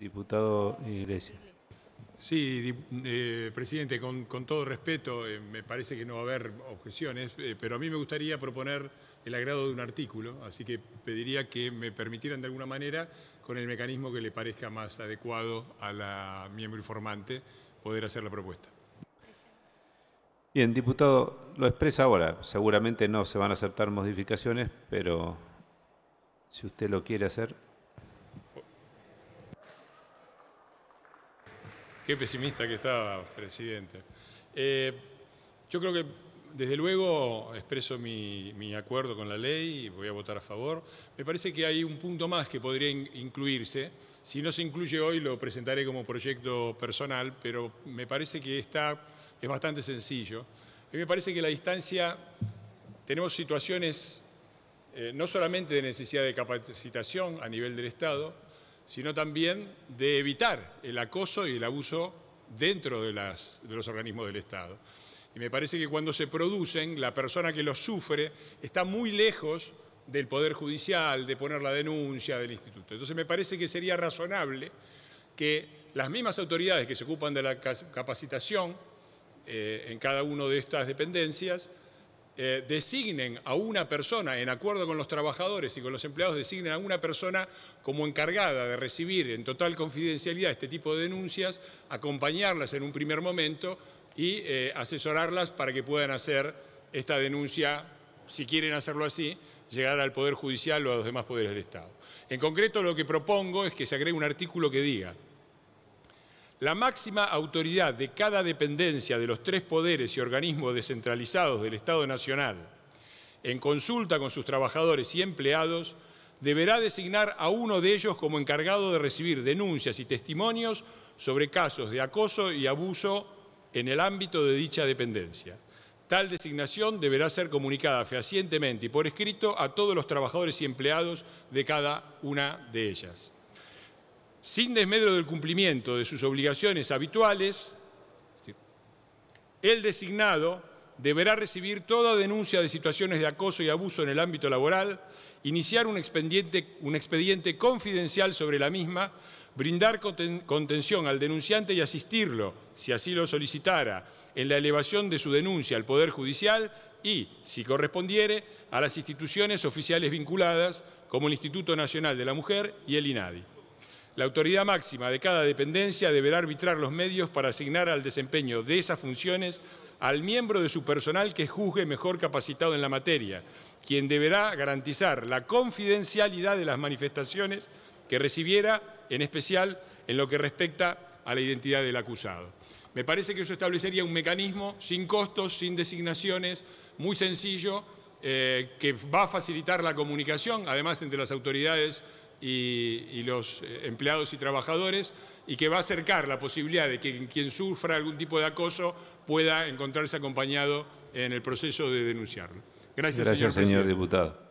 Diputado Iglesias. Sí, eh, presidente, con, todo respeto, eh, me parece que no va a haber objeciones, eh, pero a mí me gustaría proponer el agrado de un artículo, así que pediría que me permitieran de alguna manera, con el mecanismo que le parezca más adecuado a la miembro informante, poder hacer la propuesta. Bien, diputado, lo expresa ahora. Seguramente no se van a aceptar modificaciones, pero si usted lo quiere hacer... Qué pesimista que estaba, presidente. Eh, yo creo que, desde luego, expreso mi, acuerdo con la ley, y voy a votar a favor. Me parece que hay un punto más que podría incluirse. Si no se incluye hoy, lo presentaré como proyecto personal, pero me parece que está, es bastante sencillo. A mí me parece que la distancia, tenemos situaciones eh, no solamente de necesidad de capacitación a nivel del Estado, sino también de evitar el acoso y el abuso dentro de, los organismos del Estado. Y me parece que cuando se producen, la persona que los sufre está muy lejos del Poder Judicial, de poner la denuncia del Instituto. Entonces me parece que sería razonable que las mismas autoridades que se ocupan de la capacitación eh, en cada una de estas dependencias eh, designen a una persona, en acuerdo con los trabajadores y con los empleados, designen a una persona como encargada de recibir en total confidencialidad este tipo de denuncias, acompañarlas en un primer momento y eh, asesorarlas para que puedan hacer esta denuncia, si quieren hacerlo así, llegar al Poder Judicial o a los demás poderes del Estado. En concreto, lo que propongo es que se agregue un artículo que diga la máxima autoridad de cada dependencia de los tres poderes y organismos descentralizados del Estado Nacional, en consulta con sus trabajadores y empleados, deberá designar a uno de ellos como encargado de recibir denuncias y testimonios sobre casos de acoso y abuso en el ámbito de dicha dependencia. Tal designación deberá ser comunicada fehacientemente y por escrito a todos los trabajadores y empleados de cada una de ellas sin desmedro del cumplimiento de sus obligaciones habituales, el designado deberá recibir toda denuncia de situaciones de acoso y abuso en el ámbito laboral, iniciar un expediente, confidencial sobre la misma, brindar contención al denunciante y asistirlo, si así lo solicitara, en la elevación de su denuncia al Poder Judicial y, si correspondiere, a las instituciones oficiales vinculadas, como el Instituto Nacional de la Mujer y el INADI. La autoridad máxima de cada dependencia deberá arbitrar los medios para asignar al desempeño de esas funciones al miembro de su personal que juzgue mejor capacitado en la materia, quien deberá garantizar la confidencialidad de las manifestaciones que recibiera, en especial en lo que respecta a la identidad del acusado. Me parece que eso establecería un mecanismo sin costos, sin designaciones, muy sencillo, eh, que va a facilitar la comunicación, además entre las autoridades y, los eh, empleados y trabajadores y que va a acercar la posibilidad de que quien sufra algún tipo de acoso pueda encontrarse acompañado en el proceso de denunciarlo. Gracias, señor, señor diputado.